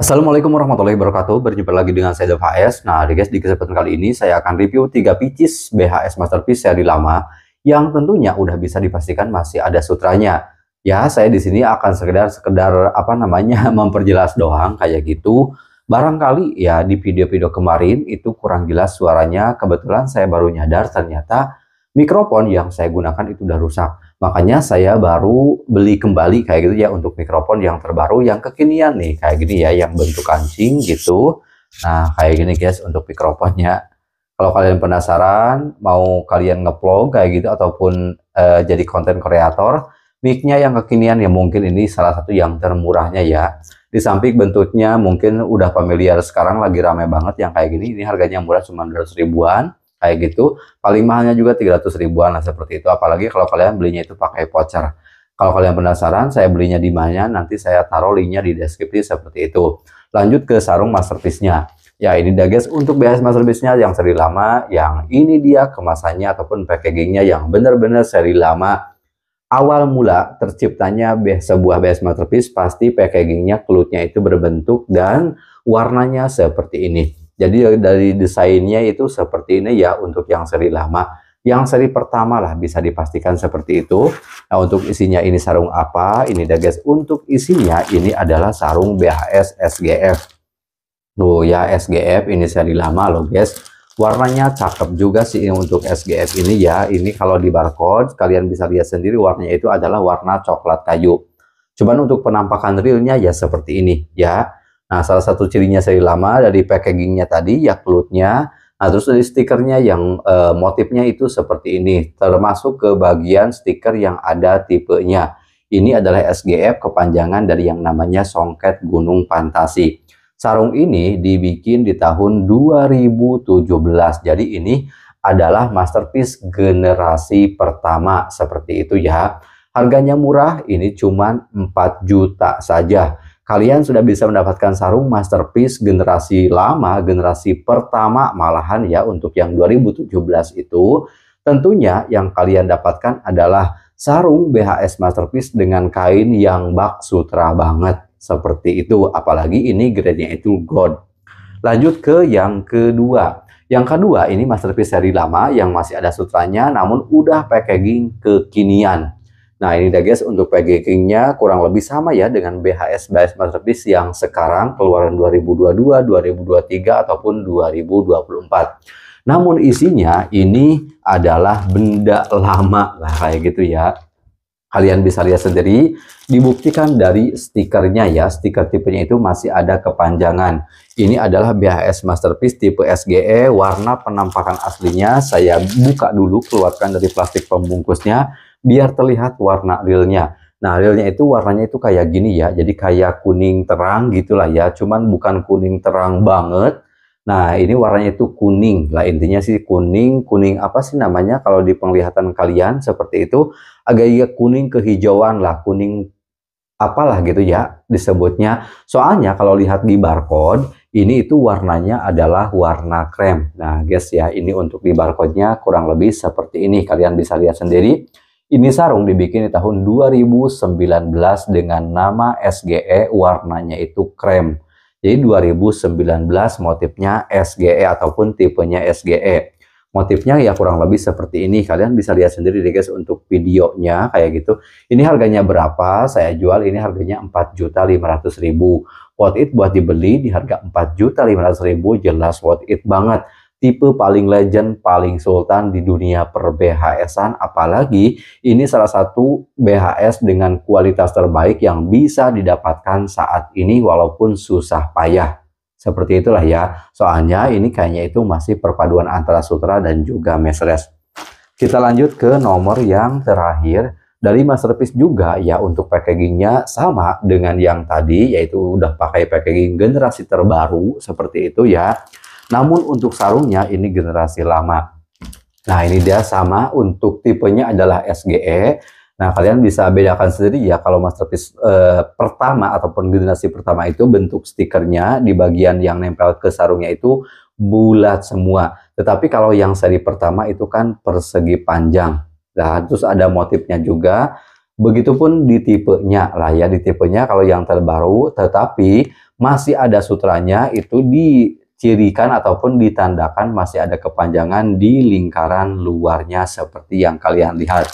Assalamualaikum warahmatullahi wabarakatuh. Berjumpa lagi dengan saya Dev HS. Nah, guys, di kesempatan kali ini saya akan review 3 pieces BHS Masterpiece seri lama yang tentunya udah bisa dipastikan masih ada sutranya. Ya, saya di sini akan sekedar sekedar apa namanya memperjelas doang kayak gitu. Barangkali ya di video-video kemarin itu kurang jelas suaranya. Kebetulan saya baru nyadar ternyata Mikrofon yang saya gunakan itu udah rusak. Makanya saya baru beli kembali kayak gitu ya untuk mikrofon yang terbaru yang kekinian nih kayak gini ya yang bentuk kancing gitu. Nah, kayak gini guys untuk mikrofonnya. Kalau kalian penasaran mau kalian ngevlog kayak gitu ataupun uh, jadi konten kreator, mic-nya yang kekinian ya mungkin ini salah satu yang termurahnya ya. Di samping bentuknya mungkin udah familiar sekarang lagi ramai banget yang kayak gini. Ini harganya murah cuma 200 ribuan kayak gitu. Paling mahalnya juga 300 ribuan lah seperti itu. Apalagi kalau kalian belinya itu pakai voucher. Kalau kalian penasaran saya belinya di mana, nanti saya taruh linknya di deskripsi seperti itu. Lanjut ke sarung masterpiece-nya. Ya ini dia guys untuk BS masterpiece-nya yang seri lama, yang ini dia kemasannya ataupun packaging-nya yang benar-benar seri lama. Awal mula terciptanya sebuah BS masterpiece pasti packagingnya, kelutnya itu berbentuk dan warnanya seperti ini. Jadi eh, dari desainnya itu seperti ini ya untuk yang seri lama. Yang seri pertama lah bisa dipastikan seperti itu. Nah untuk isinya ini sarung apa? Ini dah guys. Untuk isinya ini adalah sarung BHS SGF. Tuh ya SGF ini seri lama loh guys. Warnanya cakep juga sih untuk SGF ini ya. Ini kalau di barcode kalian bisa lihat sendiri warnanya itu adalah warna coklat kayu. Cuman untuk penampakan realnya ya seperti ini ya Nah, salah satu cirinya seri lama dari packagingnya tadi, yakultnya. Nah, terus dari stikernya yang e, motifnya itu seperti ini, termasuk ke bagian stiker yang ada tipenya. Ini adalah SGF kepanjangan dari yang namanya songket gunung fantasi. Sarung ini dibikin di tahun 2017, jadi ini adalah masterpiece generasi pertama seperti itu ya. Harganya murah, ini cuma 4 juta saja kalian sudah bisa mendapatkan sarung masterpiece generasi lama, generasi pertama malahan ya untuk yang 2017 itu. Tentunya yang kalian dapatkan adalah sarung BHS masterpiece dengan kain yang bak sutra banget. Seperti itu, apalagi ini grade-nya itu gold. Lanjut ke yang kedua. Yang kedua ini masterpiece seri lama yang masih ada sutranya namun udah packaging kekinian. Nah ini dia guys untuk packagingnya kurang lebih sama ya dengan BHS BHS Masterpiece yang sekarang keluaran 2022, 2023 ataupun 2024. Namun isinya ini adalah benda lama lah kayak gitu ya. Kalian bisa lihat sendiri, dibuktikan dari stikernya ya. Stiker tipenya itu masih ada kepanjangan. Ini adalah BHS Masterpiece tipe SGE, warna penampakan aslinya. Saya buka dulu, keluarkan dari plastik pembungkusnya biar terlihat warna realnya. Nah, realnya itu warnanya itu kayak gini ya. Jadi kayak kuning terang gitulah ya. Cuman bukan kuning terang banget. Nah, ini warnanya itu kuning. Lah intinya sih kuning, kuning apa sih namanya kalau di penglihatan kalian seperti itu agak iya kuning kehijauan lah, kuning apalah gitu ya disebutnya. Soalnya kalau lihat di barcode ini itu warnanya adalah warna krem. Nah, guys ya, ini untuk di barcode-nya kurang lebih seperti ini. Kalian bisa lihat sendiri. Ini sarung dibikin di tahun 2019 dengan nama SGE, warnanya itu krem. Jadi 2019 motifnya SGE ataupun tipenya SGE. Motifnya ya kurang lebih seperti ini. Kalian bisa lihat sendiri deh guys untuk videonya kayak gitu. Ini harganya berapa? Saya jual ini harganya 4.500.000. Worth it buat dibeli di harga 4.500.000 jelas worth it banget tipe paling legend, paling sultan di dunia per BHS-an. Apalagi ini salah satu BHS dengan kualitas terbaik yang bisa didapatkan saat ini walaupun susah payah. Seperti itulah ya, soalnya ini kayaknya itu masih perpaduan antara sutra dan juga mesres. Kita lanjut ke nomor yang terakhir. Dari masterpiece juga ya untuk packagingnya sama dengan yang tadi yaitu udah pakai packaging generasi terbaru seperti itu ya. Namun untuk sarungnya ini generasi lama. Nah ini dia sama untuk tipenya adalah SGE. Nah kalian bisa bedakan sendiri ya kalau masterpiece eh, pertama ataupun generasi pertama itu bentuk stikernya di bagian yang nempel ke sarungnya itu bulat semua. Tetapi kalau yang seri pertama itu kan persegi panjang. Nah terus ada motifnya juga. Begitupun di tipenya lah ya, di tipenya kalau yang terbaru tetapi masih ada sutranya itu di cirikan ataupun ditandakan masih ada kepanjangan di lingkaran luarnya seperti yang kalian lihat.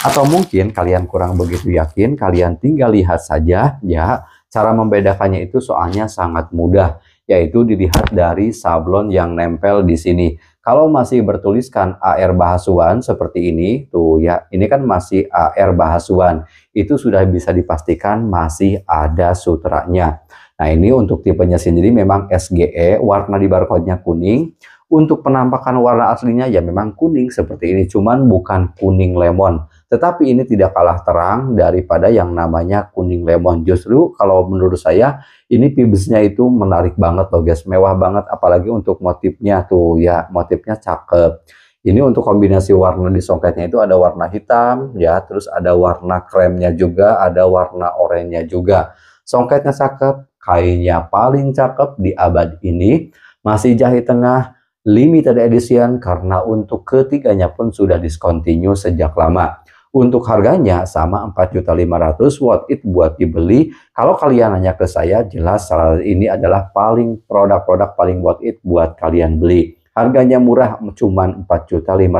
Atau mungkin kalian kurang begitu yakin, kalian tinggal lihat saja ya. Cara membedakannya itu soalnya sangat mudah, yaitu dilihat dari sablon yang nempel di sini. Kalau masih bertuliskan AR bahasuan seperti ini, tuh ya, ini kan masih AR bahasuan. Itu sudah bisa dipastikan masih ada sutranya. Nah ini untuk tipenya sendiri memang SGE, warna di barcode-nya kuning. Untuk penampakan warna aslinya ya memang kuning seperti ini, cuman bukan kuning lemon. Tetapi ini tidak kalah terang daripada yang namanya kuning lemon. Justru kalau menurut saya ini pibesnya itu menarik banget loh guys, mewah banget apalagi untuk motifnya tuh ya, motifnya cakep. Ini untuk kombinasi warna di songketnya itu ada warna hitam ya, terus ada warna kremnya juga, ada warna oranye juga. Songketnya cakep, kainnya paling cakep di abad ini. Masih jahit tengah limited edition karena untuk ketiganya pun sudah discontinue sejak lama. Untuk harganya sama 4.500 what it buat dibeli. Kalau kalian nanya ke saya, jelas salah ini adalah paling produk-produk paling worth it buat kalian beli. Harganya murah cuma 4.500.000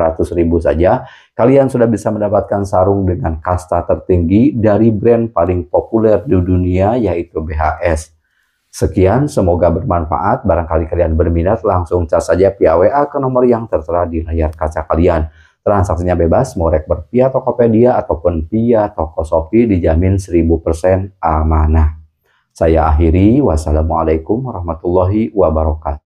saja. Kalian sudah bisa mendapatkan sarung dengan kasta tertinggi dari brand paling populer di dunia yaitu BHS. Sekian, semoga bermanfaat. Barangkali kalian berminat, langsung cas saja via WA ke nomor yang tertera di layar kaca kalian. Transaksinya bebas, mau rekber via Tokopedia ataupun via Toko Shopee dijamin 1000% amanah. Saya akhiri, wassalamualaikum warahmatullahi wabarakatuh.